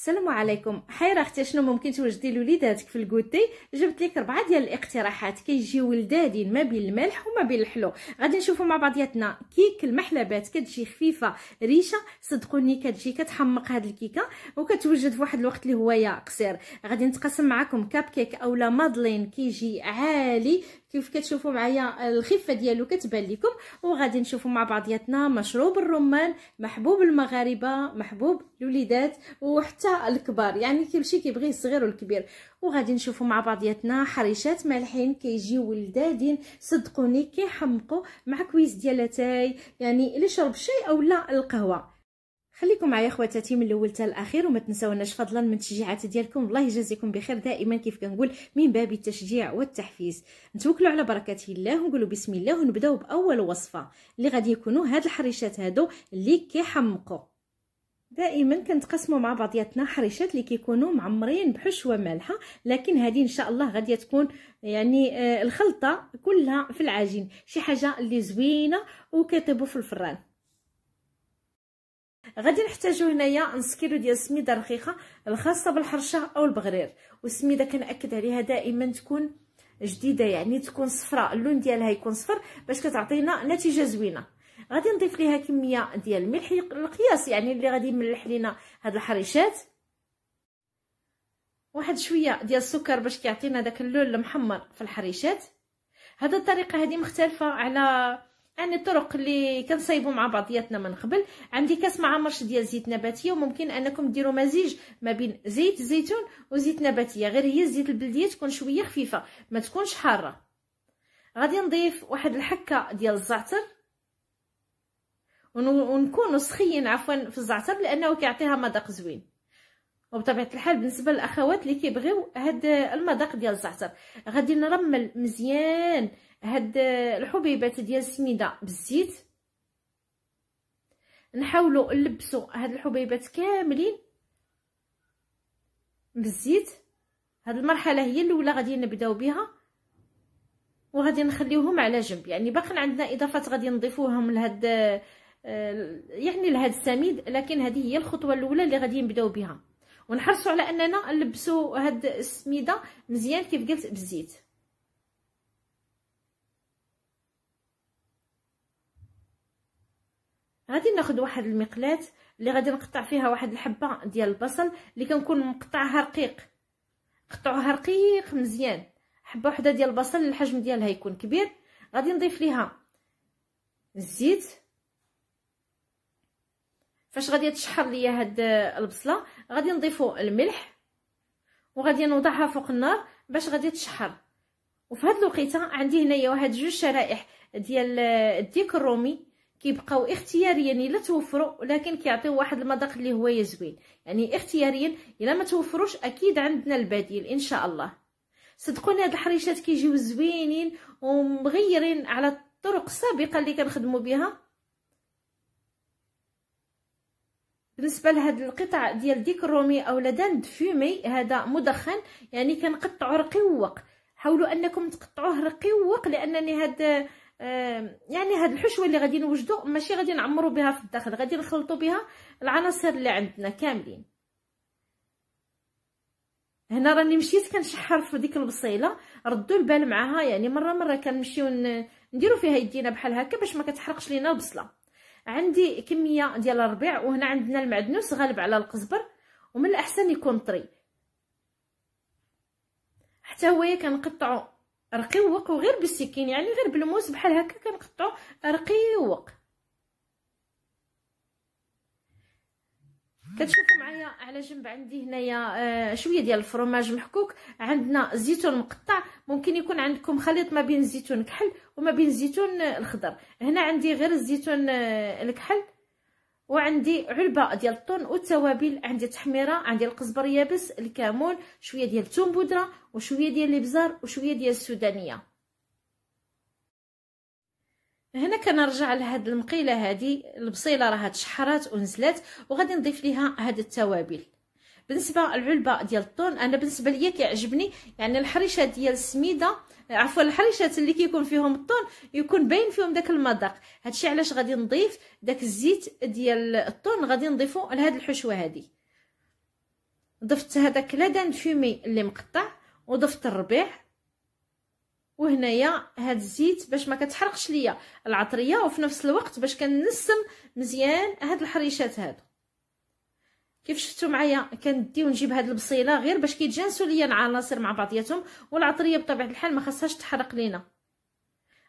السلام عليكم حيره اختي شنو ممكن توجدي لوليداتك في الكوتي جبت لك اربعه ديال الاقتراحات كيجيو ولدادين ما بين الملح وما بين الحلو غادي نشوفوا مع بعضياتنا كيك المحلبات كتجي خفيفه ريشه صدقوني كتجي كتحمق هاد الكيكه وكتوجد في واحد الوقت اللي هو قصير غادي نتقاسم معكم كاب كيك اولا مادلين كيجي عالي كيف كتشوفوا معايا الخفه ديالو كتبان لكم وغادي نشوفوا مع بعضياتنا مشروب الرمان محبوب المغاربه محبوب الوليدات وحتى الكبار يعني كيمشي كيبغيه الصغير والكبير وغادي نشوفوا مع بعضياتنا حريشات مالحين كيجيو ولدادين صدقوني كيحمقوا مع كويس ديال اتاي يعني اللي شرب شاي او لا القهوه خليكم معايا خواتاتي من الاول حتى الاخير وما تنساوناش فضلا من التشجيعات ديالكم الله يجازيكم بخير دائما كيف كنقول من باب التشجيع والتحفيز نتوكلوا على بركه الله ونقولوا بسم الله ونبداو باول وصفه اللي غادي يكونوا هاد الحريشات هادو اللي كيحمقوا دائما كنتقسموا مع بعضياتنا حريشات اللي كيكونوا معمرين بحشوه مالحه لكن هذه ان شاء الله غادي تكون يعني آه، الخلطه كلها في العجين شي حاجه اللي زوينه وكيطيبوا في الفران غادي نحتاجو هنايا نص كيلو ديال السميده الرقيقه الخاصه بالحرشه او البغرير والسميده كنأكد عليها دائما تكون جديده يعني تكون صفراء اللون ديالها يكون صفر باش كتعطينا نتيجه زوينه غادي نضيف ليها كميه ديال الملح القياس يعني اللي غادي يملح لينا هاد الحريشات واحد شويه ديال السكر باش كيعطينا داك اللون المحمر في الحريشات هاد الطريقه هادي مختلفه على انا الطرق اللي كنصايبو مع بعضياتنا من قبل عندي كاس معمرش ديال زيت نباتيه وممكن انكم ديروا مزيج ما بين زيت الزيتون وزيت نباتيه غير هي الزيت البلديه تكون شويه خفيفه ما تكونش حاره غادي نضيف واحد الحكه ديال الزعتر ونكون سخيين عفوا في الزعتر لانه كيعطيها مذاق زوين وبطبيعه الحال بالنسبه للاخوات اللي كيبغيو هذا المذاق ديال الزعتر غادي نرمل مزيان هاد الحبيبات ديال السميده بالزيت نحاولوا نلبسوا هاد الحبيبات كاملين بالزيت هاد المرحله هي الاولى غادي نبداو بها وغادي نخليوهم على جنب يعني باقي عندنا اضافات غادي نضيفوهم لهاد آه، يعني لهاد السميد لكن هذه هي الخطوه الاولى اللي غادي نبداو بها ونحرصوا على اننا نلبسوا هاد السميده مزيان كيف قلت بالزيت غادي ناخذ واحد المقلاه اللي غادي نقطع فيها واحد الحبه ديال البصل اللي كنكون مقطعها رقيق قطعوها رقيق مزيان حبه وحده ديال البصل الحجم ديالها يكون كبير غادي نضيف ليها الزيت فاش غادي تشحر ليا هاد البصله غادي نضيفو الملح وغادي نوضعها فوق النار باش غادي تشحر وفي هاد الوقيته عندي هنايا واحد جوج شرائح ديال الديك الرومي كيبقاو اختياريا الا توفروا ولكن كيعطيو واحد المذاق اللي هو زوين يعني اختياريا الا ما توفروش اكيد عندنا البديل ان شاء الله صدقوني هاد الحريشات كيجيو زوينين ومغيرين على الطرق السابقه اللي كنخدموا بها بالنسبه لهاد القطع ديال ديك الرومي اولا داند فيومي هذا مدخن يعني كنقطعو رقيوق حاولوا انكم تقطعوه رقيوق لانني هاد يعني هاد الحشوه اللي غادي نوجدو ماشي غادي نعمرو بها في الداخل غادي نخلطو بها العناصر اللي عندنا كاملين هنا راني مشيت كنشحر في ديك البصيله ردوا البال معاها يعني مره مره كنمشيو نديرو فيها يدينا بحال هكا باش ما كتحرقش لينا البصله عندي كميه ديال الربيع وهنا عندنا المعدنوس غالب على القزبر ومن الاحسن يكون طري حتى هويا كنقطعو رقيوق وغير بالسكين يعني غير بالموس بحال هكا كنقطعو رقيوق كتشوفوا معايا على جنب عندي هنايا آه، شويه ديال الفرماج محكوك عندنا الزيتون مقطع ممكن يكون عندكم خليط ما بين الزيتون كحل وما بين الزيتون الخضر هنا عندي غير الزيتون آه، الكحل وعندي علبه ديال الطون والتوابل عندي تحميره عندي القزبر يابس الكمون شويه ديال الثوم بودره وشويه ديال الابزار وشويه ديال السودانيه هنا كنرجع لهاد المقيله هادي البصيله راها تشحرات ونزلات وغادي نضيف ليها هاد التوابل بالنسبه العلبه ديال الطون انا بالنسبه ليا كيعجبني يعني الحريشه ديال السميده عفوا الحريشات اللي كيكون فيهم الطون يكون باين فيهم داك المذاق هادشي علاش غادي نضيف داك الزيت ديال الطون غادي نضيفو لهاد الحشوه هادي ضفت هذاك لادان فيمي اللي مقطع وضفت الربيع وهنايا هاد الزيت باش ما كتحرقش ليا العطريه وفي نفس الوقت باش كنسم مزيان هاد الحريشات هادو كيف شفتوا معايا كندي ونجيب هاد البصيله غير باش كيتجانسوا ليا العناصر مع بعضياتهم والعطريه بطبيعه الحال ما خصهاش تحرق لينا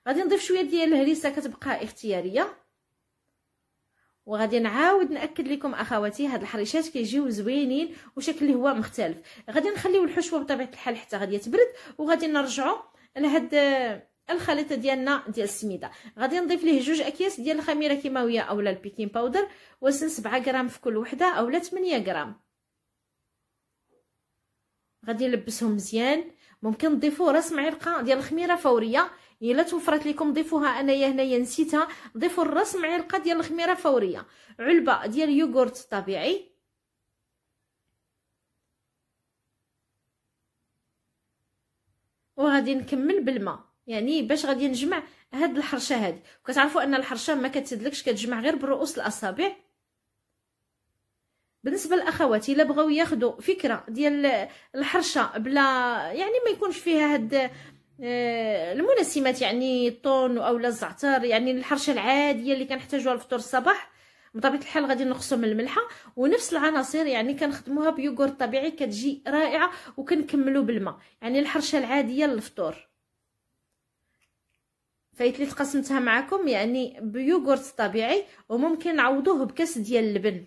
غادي نضيف شويه ديال الهريسه كتبقى اختياريه وغادي نعاود ناكد لكم اخواتي هاد الحريشات كيجيو زوينين وشكل هو مختلف غادي نخليو الحشوه بطبيعه الحال حتى غادي تبرد وغادي نرجعوا لهاد الخليط ديالنا ديال السميده غادي نضيف ليه جوج اكياس ديال الخميره كيماويه اولا البيكين باودر وزن 7 غرام في كل وحده اولا 8 غرام غادي نلبسهم مزيان ممكن تضيفوا راس معلقه ديال الخميره فوريه الا توفرت لكم ضيفوها انايا هنايا نسيتها ضيفوا راس معلقه ديال الخميره فوريه علبه ديال يوغورت طبيعي وغادي نكمل بالماء يعني باش غادي نجمع هاد الحرشه هادي وكتعرفوا ان الحرشه ما كتسدلكش كتجمع غير برؤوس الاصابع بالنسبه للاخوات الا بغاو ياخذوا فكره ديال الحرشه بلا يعني ما يكونش فيها هاد آه، المناسمات يعني الطون او الزعتر يعني الحرشه العاديه اللي كنحتاجوها لفطور الصباح بطبيعه الحال غادي نقصو من الملحه ونفس العناصر يعني كنخدموها بيوغورت طبيعي كتجي رائعه وكنكملو بالماء يعني الحرشه العاديه للفطور فايت اللي تقسمتها معكم يعني بيوغورت طبيعي وممكن نعوضوه بكاس ديال اللبن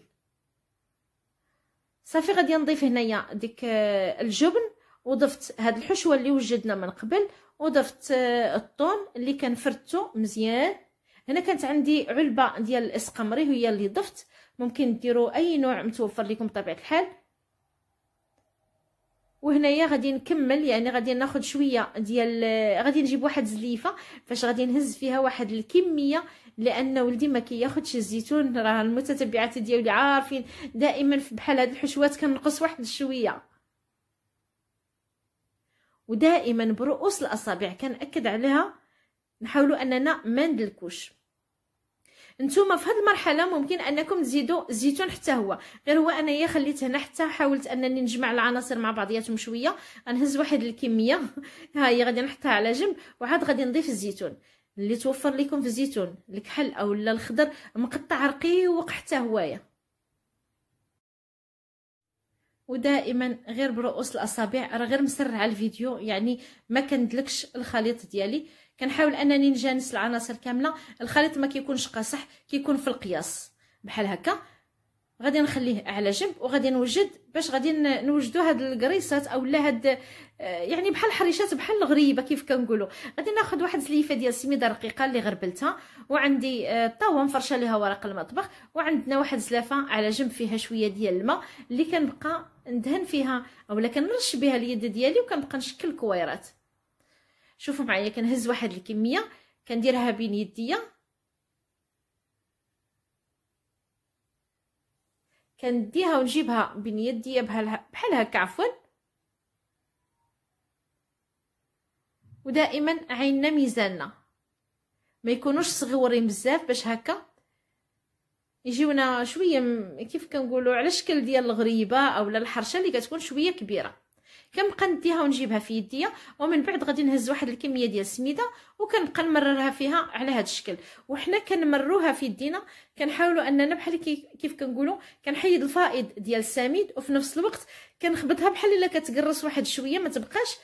صافي غادي نضيف هنايا ديك آه، الجبن وضفت هاد الحشوه اللي وجدنا من قبل وضفت آه، الطون اللي كان فرتو مزيان هنا كانت عندي علبه ديال الاسقمري هي اللي ضفت ممكن ديروا اي نوع متوفر لكم بطبيعه الحال وهنايا غادي نكمل يعني غادي ناخذ شويه ديال غادي نجيب واحد زليفه فاش غادي نهز فيها واحد الكميه لان ولدي ما كياخذش الزيتون راه المتتبعات ديالي عارفين دائما بحال هاد الحشوات كنقص واحد الشويه ودائما برؤوس الاصابع كنأكد عليها نحاولوا اننا ما ندلكوش نتوما في هذه المرحله ممكن انكم تزيدوا الزيتون حتى هو غير هو انايا خليت هنا حتى حاولت انني نجمع العناصر مع بعضياتهم شويه غنهز واحد الكميه ها هي غادي نحطها على جنب وعاد غادي نضيف الزيتون اللي توفر لكم في الزيتون الكحل او الخضر مقطع رقيق حتى هوايه ودائما غير برؤوس الاصابع راه غير مسرعه الفيديو يعني ما كندلكش الخليط ديالي كنحاول انني نجانس العناصر كامله الخليط ما كيكونش قاصح كيكون في القياس بحال هكا غادي نخليه على جنب وغادي نوجد باش غادي نوجدوا هاد الكريسات اولا هاد آه، يعني بحال الحريشات بحال الغريبه كيف كنقولوا غادي ناخذ واحد زليفه ديال السميده رقيقه اللي غربلتها وعندي آه، طاوه مفرشه ليها ورق المطبخ وعندنا واحد زلافه على جنب فيها شويه ديال الماء اللي كنبقى ندهن فيها اولا كنرش بها اليد ديالي وكنبقى نشكل كويرات شوفوا معايا كنهز واحد الكميه كنديرها بين يديا كنديها ونجيبها بين يديا بحال بحال هكا عفوا ودائما عيننا ميزاننا ما يكونوش صغيورين بزاف باش هكا يجيونا شويه كيف كنقولوا على الشكل ديال الغريبه اولا الحرشه اللي كتكون شويه كبيره كنبقى نديها ونجيبها في يديا ومن بعد غادي نهز واحد الكميه ديال السميده وكنبقى نمررها فيها على هذا الشكل وحنا كنمروها في يدينا كنحاولوا اننا بحال كيف كنقولوا كنحيد الفائض ديال السميد وفي نفس الوقت كنخبطها بحال الا كتقرص واحد شويه ما تبقاش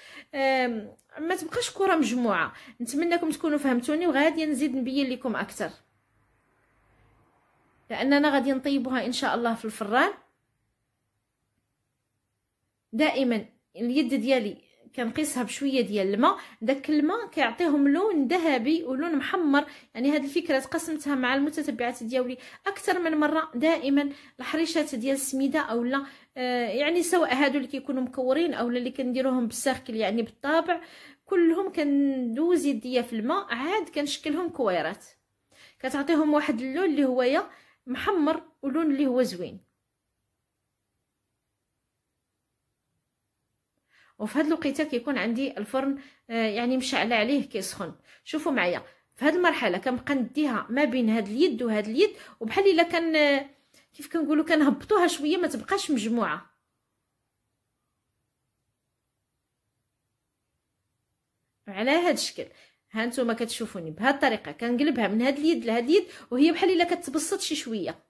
ما تبقاش كره مجموعه نتمنىكم تكونوا فهمتوني وغادي نزيد نبين لكم اكثر لاننا غادي نطيبوها ان شاء الله في الفران دائما اليد ديالي كنقيسها بشويه ديال الماء داك الماء كيعطيهم لون ذهبي ولون محمر يعني هذه الفكره تقسمتها مع المتتبعات ديالي اكثر من مره دائما الحريشات ديال السميده اولا آه يعني سواء هادو اللي كيكونوا مكورين اولا اللي كنديروهم بالسيركل يعني بالطابع كلهم كندوز يديا في الماء عاد كنشكلهم كويرات كتعطيهم واحد اللون اللي هو يا محمر ولون اللي هو زوين وفي هاد الوقيته كيكون عندي الفرن آه، يعني مشعل عليه كيسخن شوفوا معايا في هاد المرحله كنبقى نديها ما بين هاد اليد وهذه اليد وبحال الا كان آه، كيف كنقولوا كنهبطوها شويه ما تبقاش مجموعه على هاد الشكل ها نتوما كتشوفوني بهاد الطريقه كنقلبها من هاد اليد لهاد اليد وهي بحال الا كتبسط شي شويه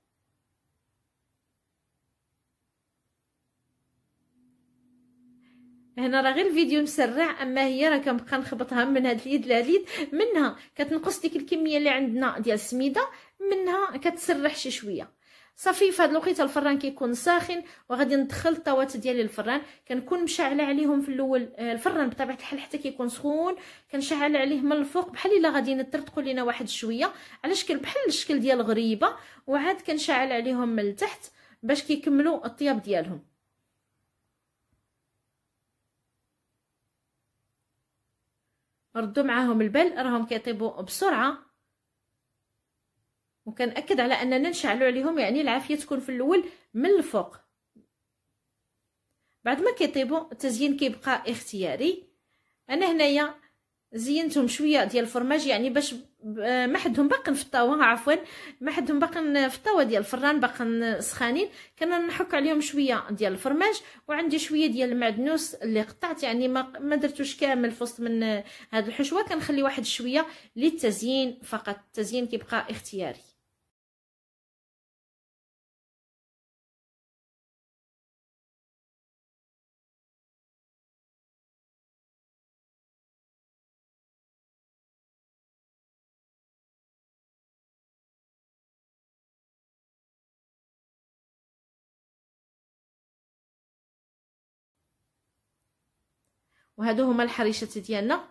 هنا راه غير فيديو مسرع اما هي راه كنبقى نخبطها من هاد اليد لهاد منها كتنقص ديك الكميه اللي عندنا ديال السميده منها كتسرح شي شويه صافي فهاد الوقيته الفران كيكون ساخن وغادي ندخل الطوات ديالي للفران كنكون مشعله عليهم في الاول آه، الفران بطبيعه الحال حتى كيكون سخون كنشعل عليه من الفوق بحال الا غادي نترتقوا لينا واحد شويه على شكل بحال الشكل ديال غريبه وعاد كنشعل عليهم من التحت باش كيكملوا الطياب ديالهم ردوا معاهم البال راهم كيطيبوا بسرعه وكنأكد على اننا نشعلوا عليهم يعني العافيه تكون في الاول من الفوق بعد ما كيطيبوا التزيين كيبقى اختياري انا هنايا زينتهم شويه ديال الفرماج يعني باش آه، ما حدهم في الطاوه عفوا ما حدهم في الطاوه ديال الفران باقين سخانين كنحك عليهم شويه ديال الفرماج وعندي شويه ديال المعدنوس اللي قطعت يعني ما درتوش كامل في وسط من هاد الحشوه كنخلي واحد شويه للتزيين فقط التزيين كيبقى اختياري وهادو هما الحريشات ديالنا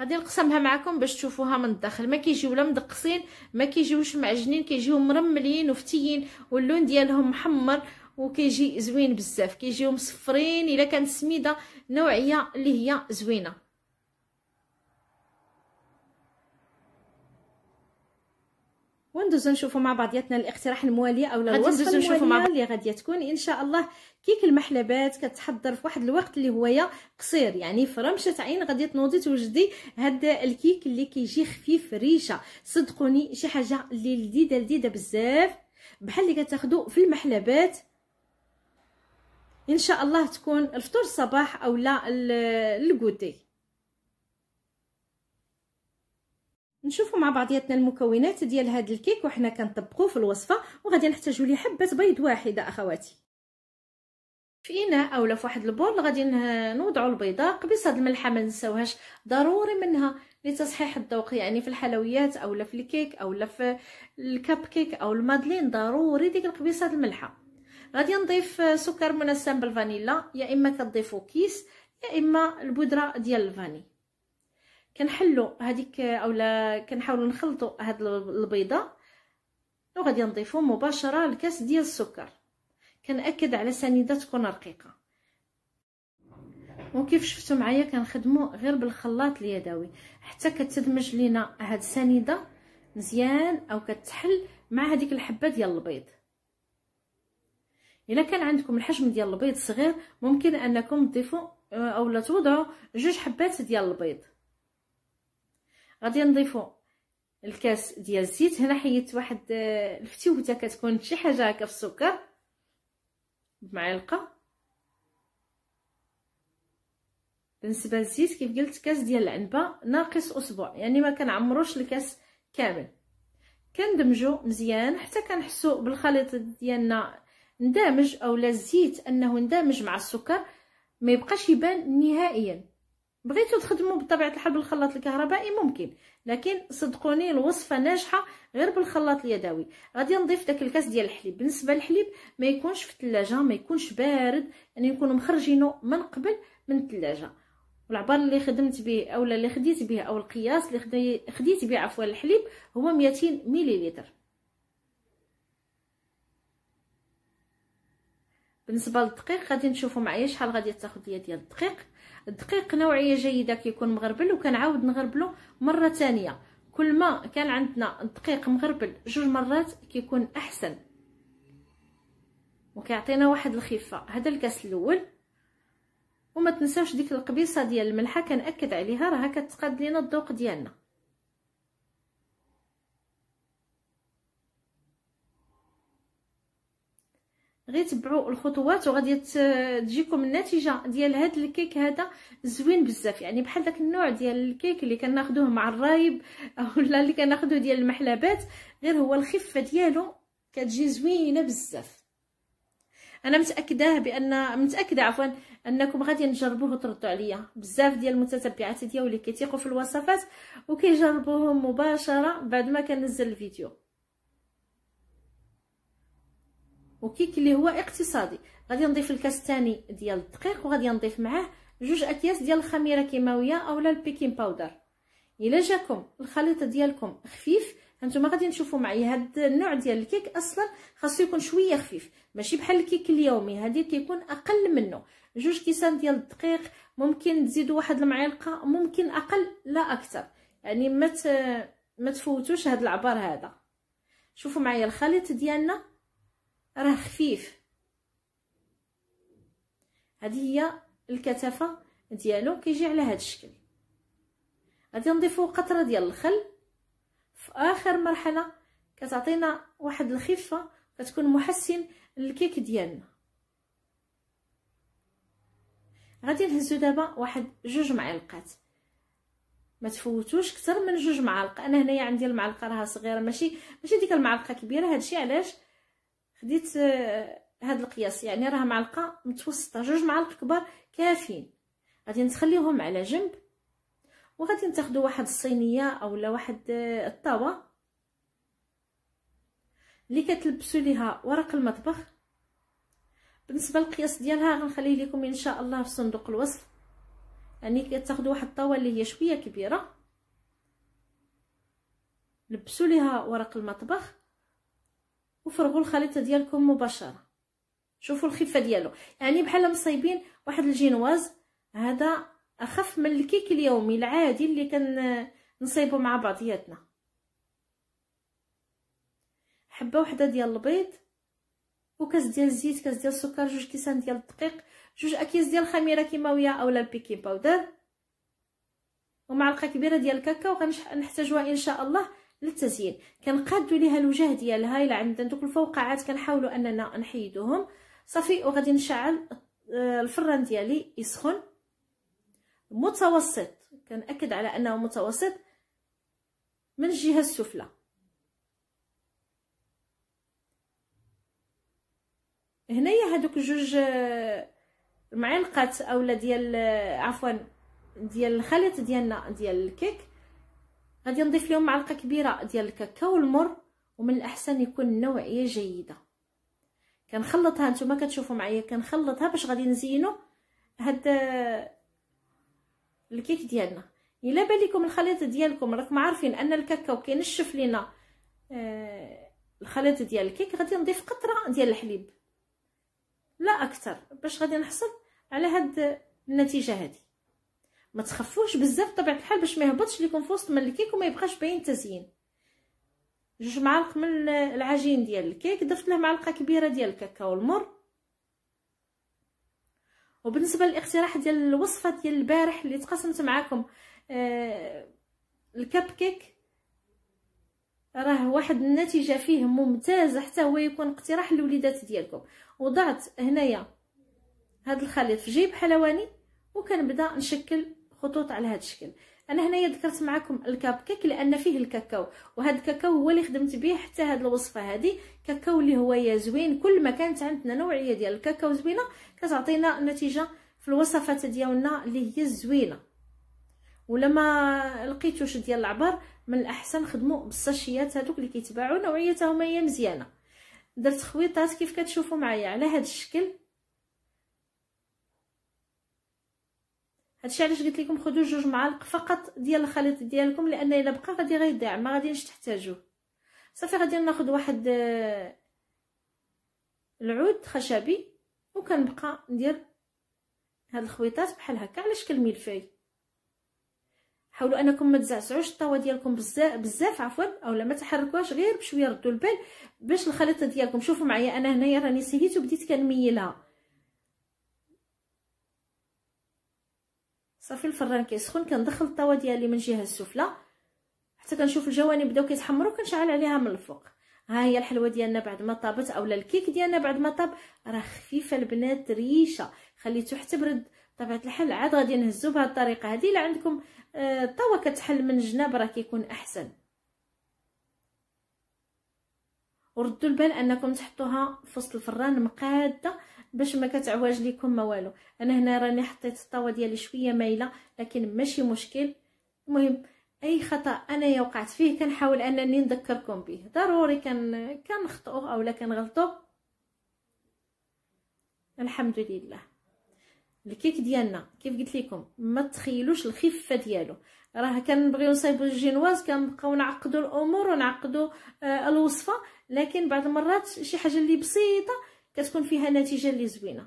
غادي نقسمها معكم باش تشوفوها من الداخل ما كيجيو لا مدقصين ما كيجيوش معجنين كيجيو مرملين وفتيين واللون ديالهم محمر وكيجي زوين بزاف كيجيو مصفرين الا كانت سميده نوعيه اللي هي زوينه وندوزو نشوفوا مع بعضياتنا الاقتراح الموالي او الوصفه نشوفوا مع... اللي غادي تكون ان شاء الله كيك المحلبات كتحضر في واحد الوقت اللي هو قصير يعني في رمشه عين غادي تنوضي توجدي هذا الكيك اللي كيجي خفيف ريشه صدقوني شي حاجه اللي لذيذه لذيذه بزاف بحال اللي كتاخذوا في المحلبات ان شاء الله تكون الفطور الصباح او لا الكوتي نشوفوا مع بعضياتنا المكونات ديال هذا الكيك وحنا كنطبقوه في الوصفه وغادي نحتاجوا ليه حبه بيض واحده اخواتي في اناء اولا في واحد البول غادي نوضعوا البيضه قبيصه الملحه ما نساوهاش ضروري منها لتصحيح الذوق يعني في الحلويات اولا في الكيك اولا في الكاب كيك او المادلين ضروري ديك القبيصه الملحه غادي نضيف سكر منسم بالفانيلا يا اما كتضيفوا كيس يا اما البودره ديال الفاني كنحلو هذيك اولا كنحاولوا نخلطوا هاد البيضه وغادي نضيفوا مباشره الكاس ديال السكر كنأكد على سنيده تكون رقيقه وكيف شفتوا معايا كنخدموا غير بالخلاط اليدوي حتى كتدمج لينا هاد السنيده مزيان او كتحل مع هذيك الحبه ديال البيض الا كان عندكم الحجم ديال البيض صغير ممكن انكم تضيفوا اولا توضعوا جوج حبات ديال البيض غادي نضيفو الكاس ديال الزيت هنا حيدت واحد آه، الفتوته كتكون شي حاجه هكا في السكر بمعلقه بالنسبه للزيت كيف قلت كاس ديال العنبه ناقص اسبوع يعني ما كنعمروش الكاس كامل كندمجو مزيان حتى كنحسو بالخليط ديالنا ندامج اولا الزيت انه ندامج مع السكر ما يبقاش يبان نهائيا بغيتو تخدموا بطبيعه الحال بالخلاط الكهربائي ممكن لكن صدقوني الوصفه ناجحه غير بالخلاط اليدوي غادي نضيف داك الكاس ديال الحليب بالنسبه للحليب ما يكونش في الثلاجه ما يكونش بارد يعني نكونوا مخرجينه من قبل من الثلاجه والعبار اللي خدمت به اولا اللي خديت به او القياس اللي خديت به عفوا الحليب هو 200 مليلتر بالنسبه للدقيق غادي نشوفوا معايا شحال غادي تاخذ ليا ديال الدقيق الدقيق نوعيه جيده كيكون مغربل وكنعاود نغربلو مره ثانيه كل ما كان عندنا الدقيق مغربل جوج مرات كيكون احسن وكيعطينا واحد الخفه هذا الكاس الاول وما تنساوش ديك القبيصه ديال الملحه كنأكد عليها راها كتقاد لينا الذوق ديالنا غير تبعوا الخطوات وغادي تجيكم النتيجه ديال هاد الكيك هذا زوين بزاف يعني بحال داك النوع ديال الكيك اللي كناخذوه مع الرايب ولا اللي كناخذوه ديال المحلبات غير هو الخفه ديالو كتجي زوينه بزاف انا متاكده بان متاكده عفوا انكم غادي نجربوه وتردوا عليا بزاف ديال المتتبعات ديالي كيتيقوا في الوصفات وكيجربوهم مباشره بعد ما كنزل الفيديو وكيك اللي هو اقتصادي غادي نضيف الكاس الثاني ديال الدقيق وغادي نضيف معاه جوج اكياس ديال الخميره كيماويه اولا البيكين باودر الا جاكم الخليط ديالكم خفيف هانتوما غادي نشوفوا معايا هاد النوع ديال الكيك اصلا خاصو يكون شويه خفيف ماشي بحال الكيك اليومي هادي كيكون اقل منه جوج كيسان ديال الدقيق ممكن تزيدوا واحد المعلقه ممكن اقل لا اكثر يعني ما مت... ما تفوتوش هاد العبار هذا شوفوا معايا الخليط ديالنا راه خفيف هذه هي الكثافه ديالو كيجي على هذا الشكل غادي نضيفو قطره ديال الخل في اخر مرحله كتعطينا واحد الخفه كتكون محسن للكيك ديالنا غادي نهزو دابا واحد جوج معلقات ما تفوتوش اكثر من جوج معالق انا هنايا عندي المعلقه راها صغيره ماشي ماشي ديك المعلقه كبيره هادشي علاش خديت هذا آه، القياس يعني راه معلقه متوسطه جوج معالق كبار كافيين غادي نخليهم على جنب وغادي نتاخدو واحد الصينيه اولا واحد آه، الطاوه اللي كتلبسوا ليها ورق المطبخ بالنسبه للقياس ديالها غنخليه لكم ان شاء الله في صندوق الوصف يعني كتاخدو واحد الطاوه اللي هي شويه كبيره لبسوا ليها ورق المطبخ وفرغوا الخليط ديالكم مباشره شوفوا الخفه ديالو يعني بحال مصايبين واحد الجينواز هذا اخف من الكيك اليومي العادي اللي كنصايبو مع بعضياتنا حبه وحده ديال البيض وكاس ديال الزيت كاس ديال السكر جوج كيسان ديال الدقيق جوج اكياس ديال الخميره كيماويه اولا البيكي باودر ومعلقه كبيره ديال الكاكاو غنحتاجوها ان شاء الله للتزيين كنقادوا ليها الوجه ديالها الا عندنا دوك الفوقعات كنحاولوا اننا نحيدوهم صافي وغادي نشعل آه، الفران ديالي يسخن متوسط كنأكد على انه متوسط من الجهه السفلى هنايا هادوك جوج آه، معلقات اولا ديال آه، عفوا ديال الخليط ديالنا ديال الكيك غادي نضيف لهم معلقه كبيره ديال الكاكاو المر ومن الاحسن يكون نوعيه جيده كنخلطها نتوما كتشوفوا معايا كنخلطها باش غادي نزينو هاد الكيك ديالنا الا بالكم الخليط ديالكم راكم عارفين ان الكاكاو كينشف لينا آه، الخليط ديال الكيك غادي نضيف قطره ديال الحليب لا اكثر باش غادي نحصل على هاد النتيجه هذه ما تخفوش بزاف بطبيعه الحال باش ما يهبطش ليكم في وسط من الكيك وما يبقاش باين التزيين جوج معالق من العجين ديال الكيك ضفت له معلقه كبيره ديال الكاكاو المر وبالنسبه للاقتراح ديال الوصفه ديال البارح اللي تقاسمت معاكم آه الكب كيك راه واحد النتيجه فيه ممتازه حتى هو يكون اقتراح للوليدات ديالكم وضعت هنايا هذا الخليط في جيب حلواني وكنبدا نشكل خطوط على هذا الشكل انا هنايا ذكرت معكم الكاب كيك لان فيه الكاكاو وهذا الكاكاو هو اللي خدمت به حتى هذه الوصفه هذه كاكاو اللي هو يا زوين كل ما كانت عندنا نوعيه ديال الكاكاو زوينه كتعطينا نتيجه في الوصفات ديالنا اللي هي زوينه ولا ما لقيتوش ديال العبر من الاحسن خدموا بالساشيات هذوك اللي كيتباعوا نوعيتهم هي مزيانه درت خويطات كيف كتشوفوا معايا على هذا الشكل هادشي علاش قلت لكم خذوا جوج معالق فقط ديال الخليط ديالكم لان الا بقى غادي غيضيع ما غاديش تحتاجوه صافي غادي ناخذ واحد آه، العود خشبي وكنبقى ندير هاد الخويطات بحال هكا على شكل ملفاي حاولوا انكم ما تزعزعوش الطاوه ديالكم بزاف بزاف عفوا اولا ما تحركوهاش غير بشويه ردوا البال باش الخليط ديالكم شوفوا معايا انا هنايا راني سهيت وبديت كنميلها صافي الفران كيسخن كندخل الطاوه ديالي من الجهه السفلى حتى كنشوف الجوانب بداو كيتحمروا كنشعل عليها من الفوق ها هي الحلوه ديالنا بعد ما طابت اولا الكيك ديالنا بعد ما طاب راه خفيفه البنات ريشه خليته حتى برد بطبيعه الحال عاد غادي نهزو بهذه الطريقه هذه الا عندكم الطاوه آه، كتحل من الجناب راه كيكون احسن وردوا البال انكم تحطوها في وسط الفران مقاده باش ما كتعواج ليكم ما والو انا هنا راني حطيت الطاوه ديالي شويه مايله لكن ماشي مشكل المهم اي خطا انا وقعت فيه كنحاول انني نذكركم به ضروري كان كنخطئوا اولا كنغلطوا الحمد لله الكيك ديالنا كيف قلت لكم ما تخيلوش الخفه ديالو راه كنبغيو نصايبو الجينواز كنبقاو نعقدو الامور ونعقدو آه الوصفه لكن بعض المرات شي حاجه اللي بسيطه كتكون فيها نتيجه اللي زوينه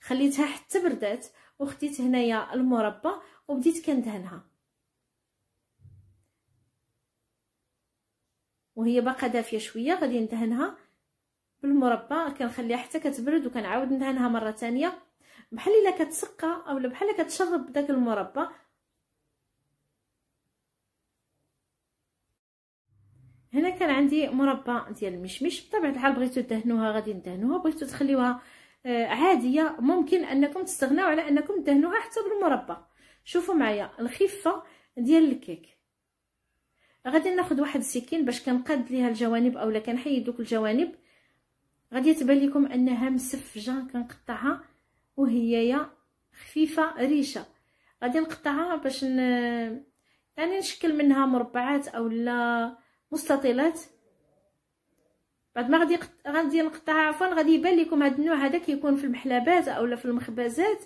خليتها حتى بردات وخديت هنايا المربى وبديت كندهنها وهي باقا دافيه شويه غادي ندهنها بالمربى كنخليها حتى كتبرد وكنعاود ندهنها مره ثانيه بحال الا كتسقى اولا بحال كتشرب داك المربى هنا كان عندي مربى ديال المشمش بطبيعه الحال بغيتو تدهنوها غادي ندهنوها بغيتو تخليوها آه، عاديه ممكن انكم تستغناو على انكم تدهنوها حتى بالمربى شوفوا معايا الخفه ديال الكيك غادي ناخذ واحد السكين باش كنقاد ليها الجوانب اولا كنحيد دوك الجوانب غادي تبان لكم انها مسفجه كنقطعها وهي خفيفه ريشه غادي نقطعها باش ن... يعني نشكل منها مربعات اولا مستطيلات بعد ما غادي غادي نقطعها عفوا غادي يبان لكم هذا النوع هذا كيكون في المحلبات اولا في المخبزات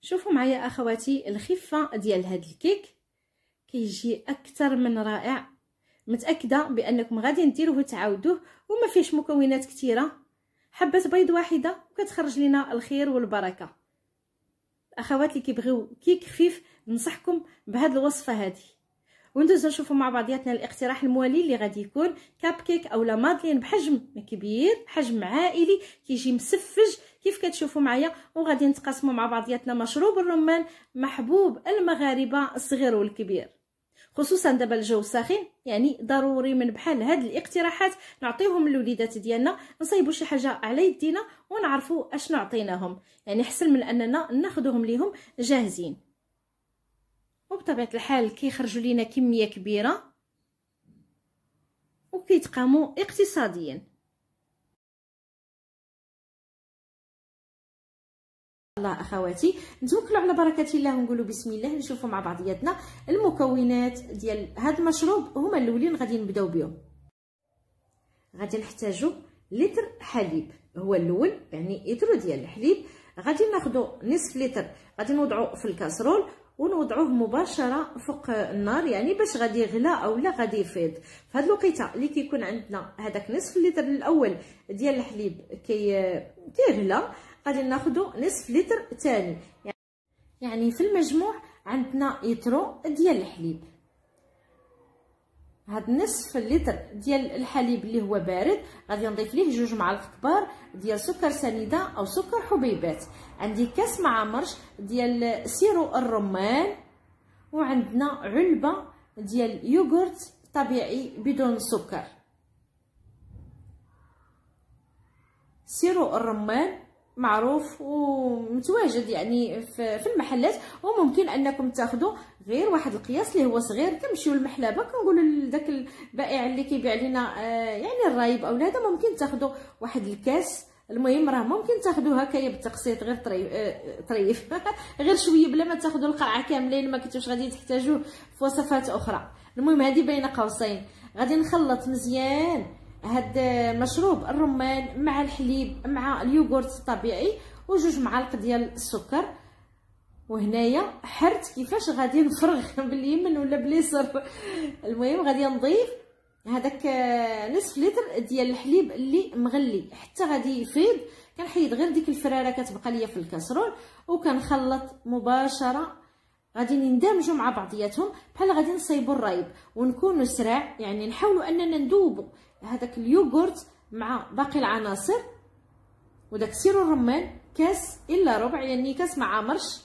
شوفوا معايا اخواتي الخفه ديال هاد الكيك كيجي اكثر من رائع متاكده بانكم غادي نديروه تعاودوه وما فيش مكونات كثيره حبه بيض واحده وكتخرج لنا الخير والبركه الاخوات اللي كيبغيو كيك خفيف ننصحكم بهاد الوصفه هذه وندوزو نشوفوا مع بعضياتنا الاقتراح الموالي اللي غادي يكون كاب كيك اولا مادلين بحجم كبير حجم عائلي كيجي مسفج كيف كتشوفوا معايا وغادي نتقاسموا مع بعضياتنا مشروب الرمان محبوب المغاربه الصغير والكبير خصوصا دابا الجو ساخن يعني ضروري من بحال هاد الاقتراحات نعطيوهم للوليدات ديالنا نصايبوا شي حاجه على يدينا ونعرفوا اشنو عطيناهم يعني حسن من اننا ناخذهم ليهم جاهزين وبطبيعه الحال كيخرجوا لينا كميه كبيره وكيتقاموا اقتصاديا الله اخواتي نتوكلوا على بركه الله ونقولوا بسم الله نشوفوا مع بعضياتنا المكونات ديال هذا المشروب هما الاولين غادي نبداو بهم غادي نحتاجوا لتر حليب هو الاول يعني لتر ديال الحليب غادي ناخذوا نصف لتر غادي نوضعوا في الكاسرول ونوضعوه مباشره فوق النار يعني باش غادي يغلى اولا غادي يفيض في هاد الوقيته اللي كيكون عندنا هذاك نصف لتر الاول ديال الحليب كي كيغلى غادي ناخذ نصف لتر ثاني يعني في المجموع عندنا يترو ديال الحليب هاد نصف لتر ديال الحليب اللي هو بارد غادي نضيف ليه جوج معالق كبار ديال سكر سنيده او سكر حبيبات عندي كاس معمرش ديال سيرو الرمان وعندنا علبه ديال يوغورت طبيعي بدون سكر سيرو الرمان معروف ومتواجد يعني في المحلات وممكن انكم تاخذوا غير واحد القياس اللي هو صغير كنمشيو للمحلبه كنقولوا لذاك البائع اللي كيبيع لنا آه، يعني الرايب او هذا ممكن تاخذوا واحد الكاس المهم راه ممكن تاخذوا هكايا بالتقسيط غير طريف آه، طريف غير شويه بلا ما تاخذوا القرعه كاملين ما كنتوش غادي تحتاجوه في وصفات اخرى المهم هذه بين قوسين غادي نخلط مزيان هاد مشروب الرمان مع الحليب مع اليوغورت الطبيعي وجوج معالق ديال السكر وهنايا حرت كيفاش غادي نفرغ باليمين ولا باليسر المهم غادي نضيف هذاك نصف لتر ديال الحليب اللي مغلي حتى غادي يفيض كنحيد غير ديك الفراره كتبقى ليا في الكسرول وكنخلط مباشره غادي نندمجوا مع بعضياتهم بحال غادي نصيبوا الرايب ونكونوا سرع يعني نحاولوا اننا ندوبوا هذاك اليوغورت مع باقي العناصر وداك سيرو الرمان كاس الا ربع يعني كاس ما عامرش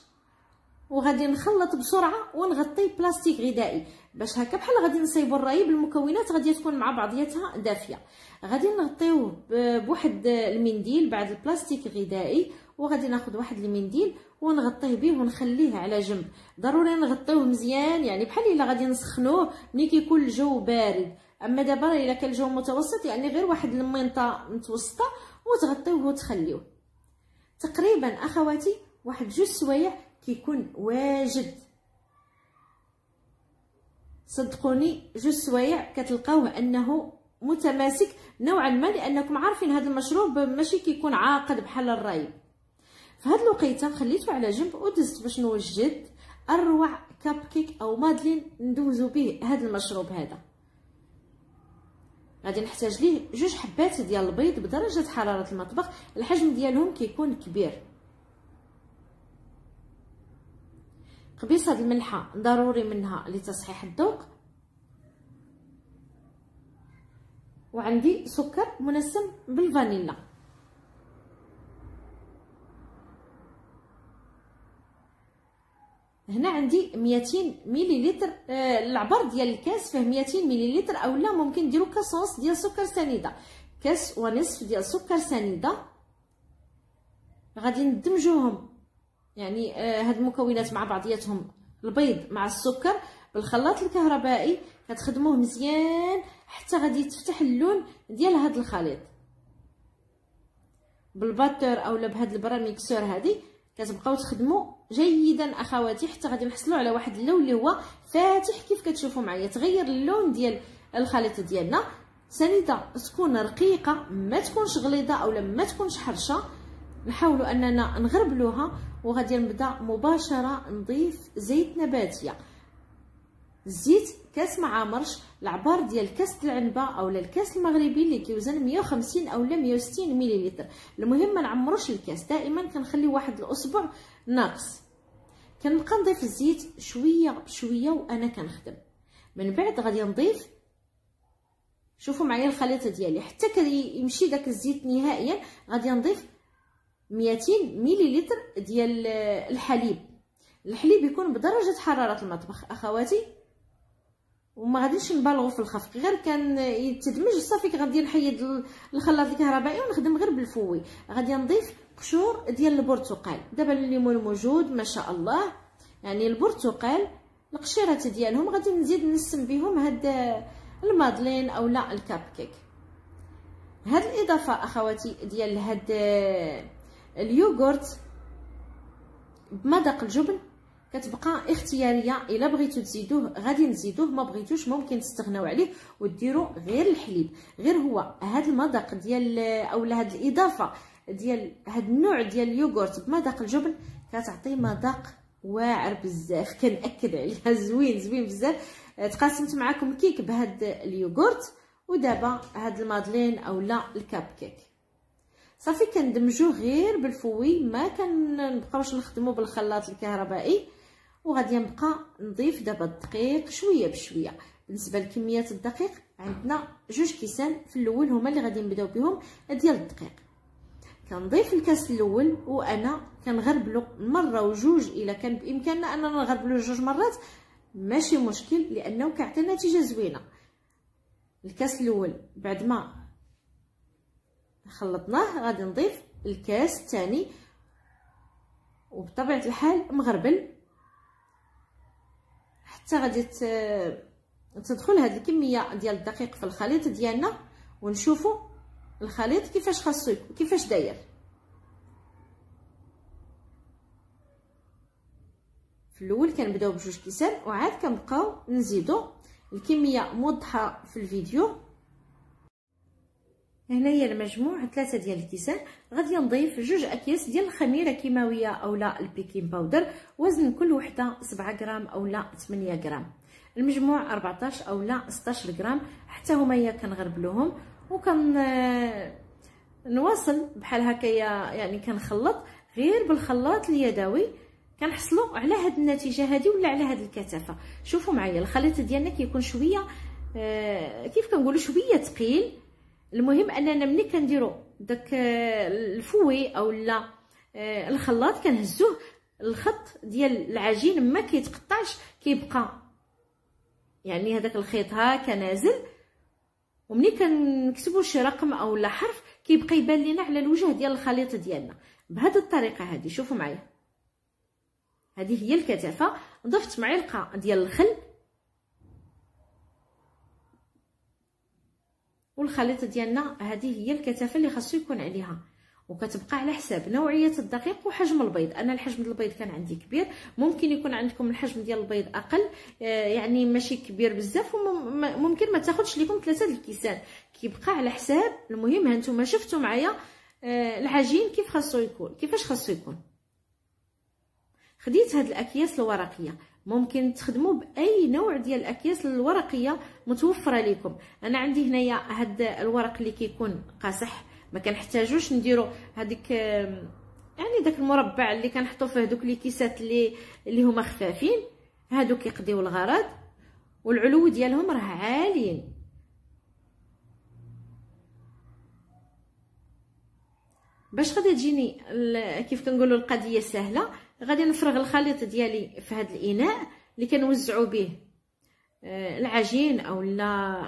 وغادي نخلط بسرعه ونغطي بلاستيك غذائي باش هكا بحال غادي نصيبوا الرايب المكونات غادي تكون مع بعضياتها دافيه غادي نغطيوه بواحد المنديل بعد البلاستيك الغذائي وغادي ناخذ واحد المنديل ونغطيه به ونخليه على جنب ضروري نغطيوه مزيان يعني بحال الا غادي نسخنوه ملي كيكون الجو بارد اما دابا الا كان الجو متوسط يعني غير واحد المنطه متوسطه وتغطيوه وتخليوه تقريبا اخواتي واحد جوج سوايع كيكون واجد صدقوني جوج سوايع كتلقاوه انه متماسك نوعا ما لانكم عارفين هذا المشروب ماشي كيكون عاقد بحال الرايب فهاد الوقيته خليته على جنب ودزت باش نوجد اروع كاب كيك او مادلين ندوزو به هاد المشروب هذا غادي نحتاج ليه جوج حبات ديال البيض بدرجه حراره المطبخ الحجم ديالهم كيكون كبير قبيصه الملحه ضروري منها لتصحيح الذوق وعندي سكر منسم بالفانيلا هنا عندي 200 مليلتر آه، العبر ديال الكاس فيه 200 مليلتر اولا ممكن ديروا كاس ونص ديال سكر سنيده كاس ونصف ديال سكر سنيده غادي ندمجوهم يعني آه، هاد المكونات مع بعضياتهم البيض مع السكر بالخلاط الكهربائي كتخدموه مزيان حتى غادي تفتح اللون ديال هاد الخليط بالباتور اولا بهاد البراميكسور هادي كتبقاو تخدموا جيدا اخواتي حتى غادي نحصلوا على واحد اللون اللي هو فاتح كيف كتشوفوا معايا تغير اللون ديال الخليط ديالنا سنيده تكون رقيقه ما تكونش غليظه اولا ما تكونش حرشه نحاولوا اننا نغربلوها وغادي نبدا مباشره نضيف زيت نباتيه الزيت كاس ما العبار ديال كاس العنبه اولا الكاس المغربي اللي كيوزن 150 اولا 160 مليلتر المهم ما نعمروش الكاس دائما كنخلي واحد الاصبع ناقص كنبقى نضيف الزيت شويه بشويه وانا كنخدم من بعد غادي نضيف شوفوا معايا الخليطه ديالي حتى كيمشي داك الزيت نهائيا غادي نضيف 200 مليلتر ديال الحليب الحليب يكون بدرجه حراره المطبخ اخواتي وما غاديش نبالغوا في الخفق غير كان يتدمج صافي غادي نحيد الخلاط الكهربائي ونخدم غير بالفوي غادي نضيف قشور ديال البرتقال دابا الليمون موجود ما شاء الله يعني البرتقال القشيرات ديالهم غادي نزيد نسم بهم هاد المادلين اولا الكاب كيك هاد الاضافه اخواتي ديال هاد اليوغورت بمذاق الجبن كتبقى اختياريه الا بغيتو تزيدوه غادي نزيدوه ما بغيتوش ممكن تستغناو عليه وديروا غير الحليب غير هو هذا المذاق ديال اولا هاد الاضافه ديال هاد النوع ديال اليوغورت بمذاق الجبن كتعطي مذاق واعر بزاف كنأكد عليها زوين زوين بزاف تقاسمت معكم كيك بهاد اليوغورت ودابا هاد المادلين اولا الكاب كيك صافي كندمجو غير بالفوي ما كنبقاوش نخدمو بالخلاط الكهربائي وغادي نبقى نضيف دابا الدقيق شويه بشويه بالنسبه لكميات الدقيق عندنا جوج كيسان في الاول هما اللي غادي نبداو بهم ديال الدقيق كنضيف الكاس الاول وانا كنغربلو مره وجوج الا كان بامكاننا اننا نغربلو جوج مرات ماشي مشكل لانه كيعطي نتيجه زوينه الكاس الاول بعد ما خلطناه غادي نضيف الكاس الثاني وبطبيعه الحال مغربل حتى غادي تدخل هاد الكميه ديال الدقيق في الخليط ديالنا ونشوفوا الخليط كيفاش خاصو كيفاش داير في الاول كنبداو بجوج كيسان وعاد كنبقاو نزيدو الكميه موضحه في الفيديو هنايا المجموع ثلاثة ديال الكيسان غادي نضيف جوج اكياس ديال الخميره كيماويه اولا البيكين باودر وزن كل وحده 7 غرام اولا 8 غرام المجموع 14 اولا 16 غرام حتى هما هي كنغربلوهم وكن آه، نواصل بحال هكايا يعني كنخلط غير بالخلاط اليدوي كنحصلوا على هاد النتيجه هادي ولا على هاد الكثافه شوفوا معايا الخليط ديالنا كيكون شويه آه، كيف كنقولوا شويه ثقيل المهم اننا ملي كنديرو داك آه، الفوي او لا آه، الخلاط كنهزوه الخط ديال العجين ما كيتقطعش كيبقى يعني هذاك الخيط ها نازل ومني كنكتبوا شي رقم او لا حرف كيبقى يبان لينا على الوجه ديال الخليط ديالنا بهذه الطريقه هذه شوفوا معايا هذه هي الكثافه ضفت معلقه ديال الخل والخليط ديالنا هذه هي الكثافه اللي خاصو يكون عليها وكتبقى على حساب نوعيه الدقيق وحجم البيض انا الحجم البيض كان عندي كبير ممكن يكون عندكم الحجم ديال البيض اقل آه، يعني ماشي كبير بزاف وممكن ما تاخذش ليكم ثلاثه الكيسان كيبقى على حساب المهم هانتوما شفتوا معايا آه، العجين كيف خاصو يكون كيفاش خاصو يكون خديت هاد الاكياس الورقيه ممكن تخدموا باي نوع ديال الاكياس الورقيه متوفره لكم انا عندي هنايا هاد الورق اللي كيكون قاصح ما كنحتاجوش نديرو هذيك يعني داك المربع اللي كنحطو فيه دوك لي كيسات اللي اللي هما خفافين هادو كيقضيو الغرض والعلو ديالهم راه عاليين باش غادي تجيني كيف كنقولوا القضيه سهله غادي نفرغ الخليط ديالي في هذا الاناء اللي كنوزعوا به آه، العجين او لا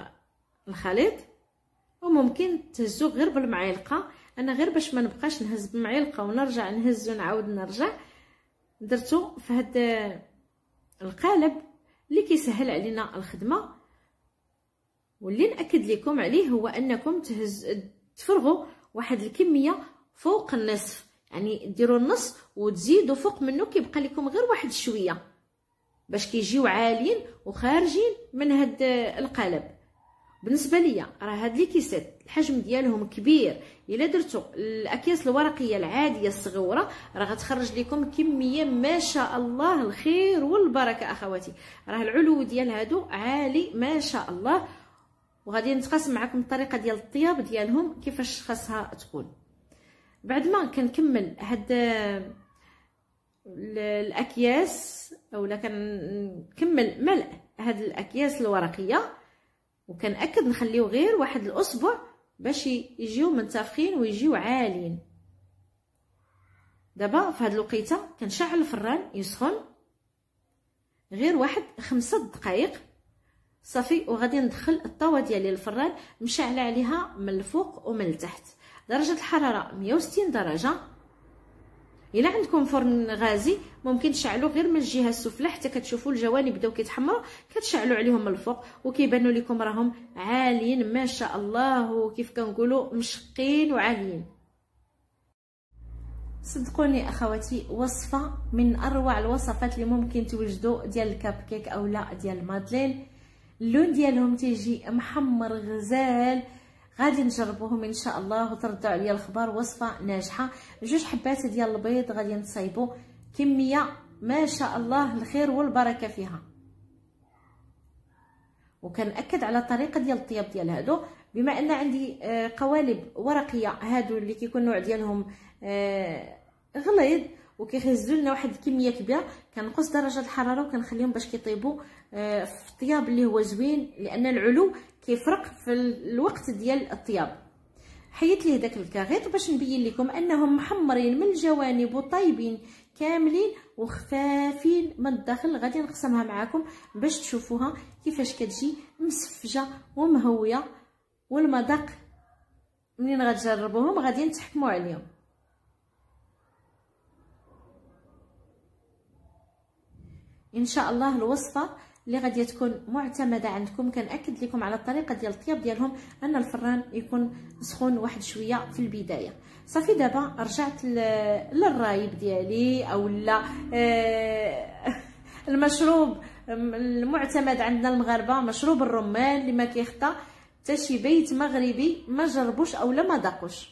الخليط وممكن تهزو غير بالمعلقه انا غير باش ما نبقاش نهز بمعلقه ونرجع نهز ونعاود نرجع درتو في هاد آه، القالب اللي كيسهل علينا الخدمه واللي ناكد لكم عليه هو انكم تهز تفرغوا واحد الكميه فوق النصف يعني ديروا النص وتزيدوا فوق منه كيبقى لكم غير واحد شويه باش كيجيو عاليين وخارجين من هاد القالب بالنسبه ليا راه هاد لي كيسات الحجم ديالهم كبير الا درتو الاكياس الورقيه العاديه الصغيره راه غتخرج لكم كميه ما شاء الله الخير والبركه اخواتي راه العلو ديال هادو عالي ما شاء الله وغادي نتقاسم معكم الطريقه ديال الطياب ديالهم كيفاش خاصها تكون بعد ما كنكمل هاد الاكياس اولا كنكمل ملء هاد الاكياس الورقيه وكنأكد نخليو غير واحد الاسبوع باش يجيو منتفخين ويجيو عالين دابا في هاد الوقيته كنشعل الفران يسخن غير واحد خمسة دقائق صافي وغادي ندخل الطاوه ديالي للفران مشعله عليها من الفوق ومن التحت درجه الحراره 160 درجه الا عندكم فرن غازي ممكن تشعلو غير من الجهه السفلى حتى كتشوفوا الجوانب بداو كيتحمروا كتشعلوا عليهم من الفوق وكيبانوا لكم راهم عاليين ما شاء الله وكيف كنقولوا مشقين وعاليين صدقوني اخواتي وصفه من اروع الوصفات اللي ممكن توجدوا ديال الكاب كيك اولا ديال المادلين اللون ديالهم تيجي محمر غزال غادي نجربوهم ان شاء الله وتردوا عليا الخبر وصفه ناجحه جوج حبات ديال البيض غادي نصايبو كميه ما شاء الله الخير والبركه فيها وكنأكد على الطريقه ديال الطياب ديال هادو بما ان عندي آه، قوالب ورقيه هادو اللي كيكون النوع ديالهم آه، غليظ وكيخزن لنا واحد الكميه كبيره كنقص درجه الحراره وكنخليهم باش كيطيبوا آه، في الطياب اللي هو زوين لان العلو كيفرق في الوقت ديال الطياب حيت ليه داك الكاغيط باش نبين لكم انهم محمرين من الجوانب وطيبين كاملين وخفافين من الداخل غادي نقسمها معاكم باش تشوفوها كيفاش كتجي مسفجه ومهويه والمذاق منين غتجربوهم غادي تحكموا عليهم ان شاء الله الوصفه اللي غادي تكون معتمده عندكم كنأكد لكم على الطريقه ديال الطياب ديالهم ان الفران يكون سخون واحد شويه في البدايه صافي دابا رجعت للرايب ديالي اولا آه، المشروب المعتمد عندنا المغاربه مشروب الرمان اللي ما كيخطا حتى شي بيت مغربي ما جربوش اولا ما ذاقوش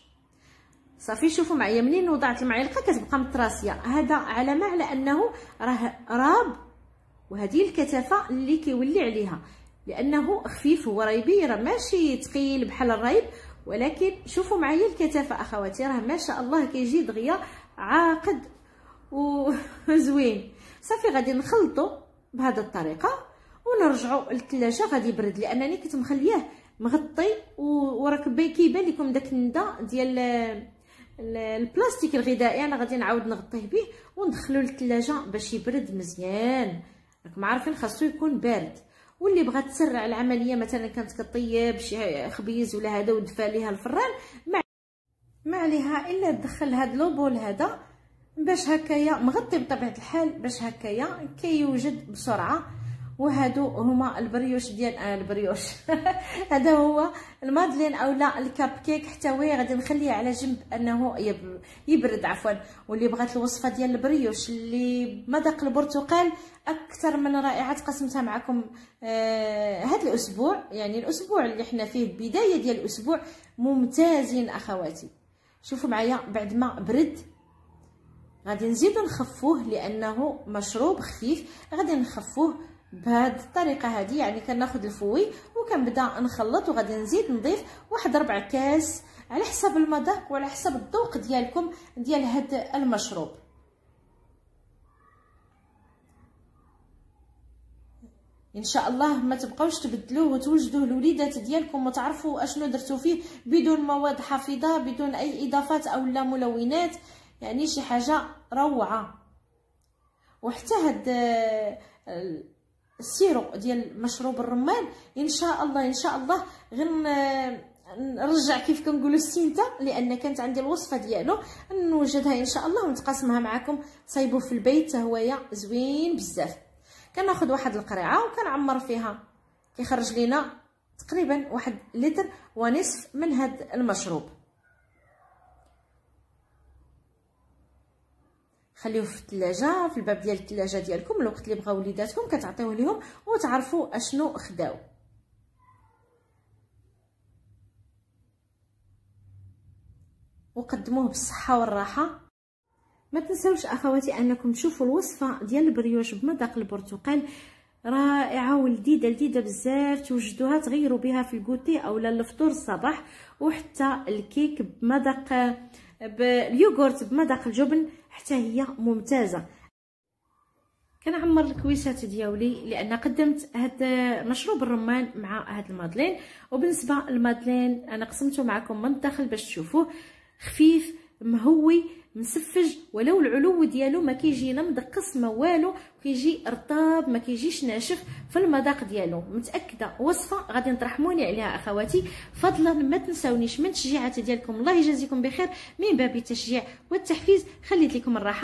صافي شوفوا معايا منين وضعت المعلقه كتبقى متراسيه هذا ما على انه راه راب وهذه الكثافه اللي كيولي عليها لانه خفيف هو رايبي راه ماشي ثقيل بحال الرايب ولكن شوفوا معايا الكثافه اخواتي راه ما شاء الله كيجي دغيا عاقد وزوين صافي غادي نخلطو بهذه الطريقه ونرجعوا للثلاجه غادي يبرد لانني كنت مخليه مغطي وراه كيبان لكم داك الندى ديال البلاستيك الغذائي انا غادي نعاود نغطيه به وندخلو للثلاجه باش يبرد مزيان راكم عارفين خاصو يكون بارد واللي بغات تسرع العمليه مثلا كانت كطيب شي خبيز ولا هذا ودفى ليها الفران ما ما عليها الا تدخل هذا لوبول هذا باش هكايا مغطي بطبيعه الحال باش هكايا كيوجد بسرعه وهادو هما البريوش ديال آه البريوش هذا هو المادلين اولا الكاب كيك حتى هو غادي نخليه على جنب انه يبرد عفوا واللي بغات الوصفه ديال البريوش اللي مذاق البرتقال اكثر من رائعه قسمتها معكم آه هذا الاسبوع يعني الاسبوع اللي حنا فيه بدايه ديال الاسبوع ممتازين اخواتي شوفوا معايا بعد ما برد غادي نزيدو نخفوه لانه مشروب خفيف غادي نخفوه بهاد الطريقه هذه يعني كناخذ الفوي وكنبدا نخلط وغادي نزيد نضيف واحد ربع كاس على حسب المذاق وعلى حسب الذوق ديالكم ديال هاد المشروب ان شاء الله ما تبقاوش تبدلوه وتوجدوه لوليدات ديالكم وتعرفوا اشنو درتو فيه بدون مواد حافظه بدون اي اضافات او لا ملونات يعني شي حاجه روعه وحتى هاد السيرو ديال مشروب الرمان ان شاء الله ان شاء الله غن آه، نرجع كيف كنقولوا السنته لان كانت عندي الوصفه ديالو نوجدها ان شاء الله ونتقاسمها معكم تصايبوه في البيت هوايا زوين بزاف كناخذ واحد القريعه وكنعمر فيها كيخرج لينا تقريبا واحد لتر ونصف من هاد المشروب خليوه في الثلاجه في الباب ديال الثلاجه ديالكم الوقت اللي بغاو وليداتكم كتعطيوه ليهم وتعرفوا اشنو خداو وقدموه بالصحه والراحه ما تنساوش اخواتي انكم تشوفوا الوصفه ديال البريوش بمذاق البرتقال رائعه ولذيذه لذيذه بزاف توجدوها تغيروا بها في الكوتي اولا الفطور الصباح وحتى الكيك بمذاق باليوغورت بمذاق الجبن حتى هي ممتازه كنعمر الكويسات دياولي لان قدمت هاد مشروب الرمان مع هاد المادلين وبالنسبه للمادلين انا قسمته معكم من الداخل باش تشوفوه خفيف مهوي مسفج ولو العلو ديالو ما كيجي لا مدقص ما والو كيجي رطاب ما كيجيش ناشف في المذاق ديالو متاكده وصفه غادي نترحموني عليها اخواتي فضلا ما تنساونيش من تشجيعات ديالكم الله يجازيكم بخير من باب التشجيع والتحفيز خليت لكم الراحه